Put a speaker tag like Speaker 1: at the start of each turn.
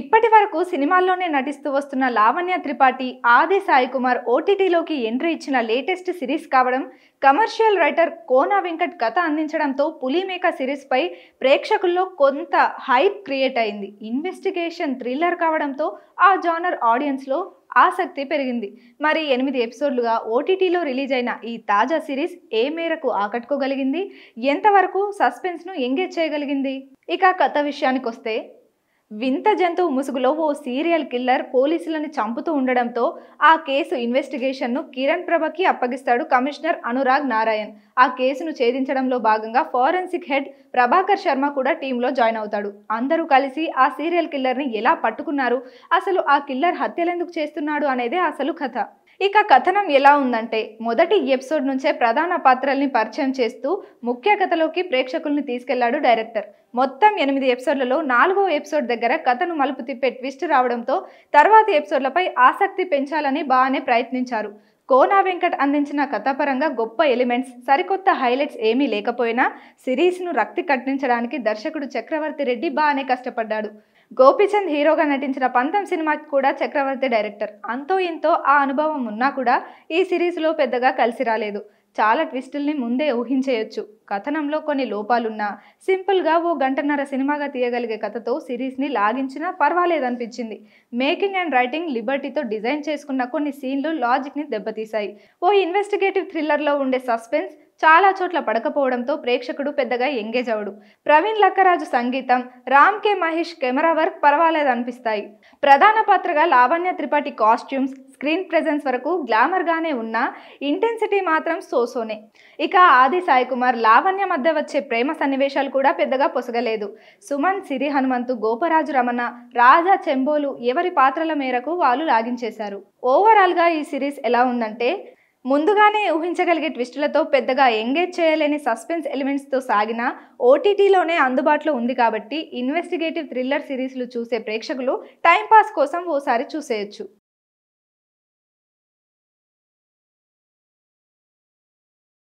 Speaker 1: ఇప్పటి వరకు సినిమాల్లోనే నటిస్తూ వస్తున్న లావణ్య త్రిపాఠి ఆది సాయి కుమార్ ఓటీటీలోకి ఎంట్రీ ఇచ్చిన లేటెస్ట్ సిరీస్ కావడం కమర్షియల్ రైటర్ కోనా వెంకట్ కథ అందించడంతో పులిమేక సిరీస్పై ప్రేక్షకుల్లో కొంత హైప్ క్రియేట్ అయింది ఇన్వెస్టిగేషన్ థ్రిల్లర్ కావడంతో ఆ జానర్ ఆడియన్స్లో ఆసక్తి పెరిగింది మరి ఎనిమిది ఎపిసోడ్లుగా ఓటీటీలో రిలీజ్ అయిన ఈ తాజా సిరీస్ ఏ మేరకు ఆకట్టుకోగలిగింది ఎంతవరకు సస్పెన్స్ను ఎంగేజ్ చేయగలిగింది ఇక కథ విషయానికి వస్తే వింత జంతువు ముసుగులో ఓ సీరియల్ కిల్లర్ పోలీసులను చంపుతూ ఉండడంతో ఆ కేసు ఇన్వెస్టిగేషన్ను కిరణ్ ప్రభకి అప్పగిస్తాడు కమిషనర్ అనురాగ్ నారాయణ్ ఆ కేసును ఛేదించడంలో భాగంగా ఫారెన్సిక్ హెడ్ ప్రభాకర్ శర్మ కూడా టీంలో జాయిన్ అవుతాడు అందరూ కలిసి ఆ సీరియల్ కిల్లర్ని ఎలా పట్టుకున్నారు అసలు ఆ కిల్లర్ హత్యలెందుకు చేస్తున్నాడు అనేదే అసలు కథ ఇక కథనం ఎలా ఉందంటే మొదటి ఎపిసోడ్ నుంచే ప్రధాన పాత్రల్ని పరిచయం చేస్తూ ముఖ్య కథలోకి ప్రేక్షకుల్ని తీసుకెళ్లాడు డైరెక్టర్ మొత్తం ఎనిమిది ఎపిసోడ్లలో నాలుగో ఎపిసోడ్ దగ్గర కథను మలుపు తిప్పే ట్విస్ట్ రావడంతో తర్వాతి ఎపిసోడ్లపై ఆసక్తి పెంచాలని బాగానే ప్రయత్నించారు కోనా వెంకట్ అందించిన కథాపరంగా గొప్ప ఎలిమెంట్స్ సరికొత్త హైలైట్స్ ఏమీ లేకపోయినా సిరీస్ను రక్తి కట్టించడానికి దర్శకుడు చక్రవర్తి రెడ్డి బాగానే కష్టపడ్డాడు గోపీచంద్ హీరోగా నటించిన పంతం సినిమాకి కూడా చక్రవర్తి డైరెక్టర్ అంతో ఇంతో ఆ అనుభవం ఉన్నా కూడా ఈ సిరీస్లో పెద్దగా కలిసి రాలేదు చాలా ట్విస్టుల్ని ముందే ఊహించేయొచ్చు కథనంలో కొన్ని లోపాలున్నా సింపుల్గా ఓ గంటన్నర సినిమాగా తీయగలిగే కథతో సిరీస్ని లాగించినా పర్వాలేదనిపించింది మేకింగ్ అండ్ రైటింగ్ లిబర్టీతో డిజైన్ చేసుకున్న కొన్ని సీన్లు లాజిక్ని దెబ్బతీశాయి ఓ ఇన్వెస్టిగేటివ్ థ్రిల్లర్లో ఉండే సస్పెన్స్ చాలా చోట్ల పడకపోవడంతో ప్రేక్షకుడు పెద్దగా ఎంగేజ్ అవడు ప్రవీణ్ లక్కరాజు సంగీతం Ram K Mahesh camera work పర్వాలేదనిపిస్తాయి ప్రధాన పాత్రగా Lavanya Tripathi costumes screen presence వరకు గ్లామర్గానే ఉన్నా ఇంటెన్సిటీ మాత్రం సోసోనే ఇక ఆది సాయి కుమార్ లావణ్య మధ్య వచ్చే ప్రేమ సన్నివేశాలు కూడా పెద్దగా పొసగలేదు సుమన్ సిరి హనుమంతు గోపరాజు రమణ రాజా చెంబోలు ఎవరి పాత్రల మేరకు వాళ్ళు లాగించేశారు ఓవరాల్గా ఈ సిరీస్ ఎలా ఉందంటే ముందుగానే ఊహించగలిగే ట్విస్టులతో పెద్దగా ఎంగేజ్ చేయలేని సస్పెన్స్ ఎలిమెంట్స్తో సాగిన ఓటీటీలోనే అందుబాటులో ఉంది కాబట్టి ఇన్వెస్టిగేటివ్ థ్రిల్లర్ సిరీస్లు చూసే ప్రేక్షకులు టైంపాస్ కోసం ఓసారి చూసేయచ్చు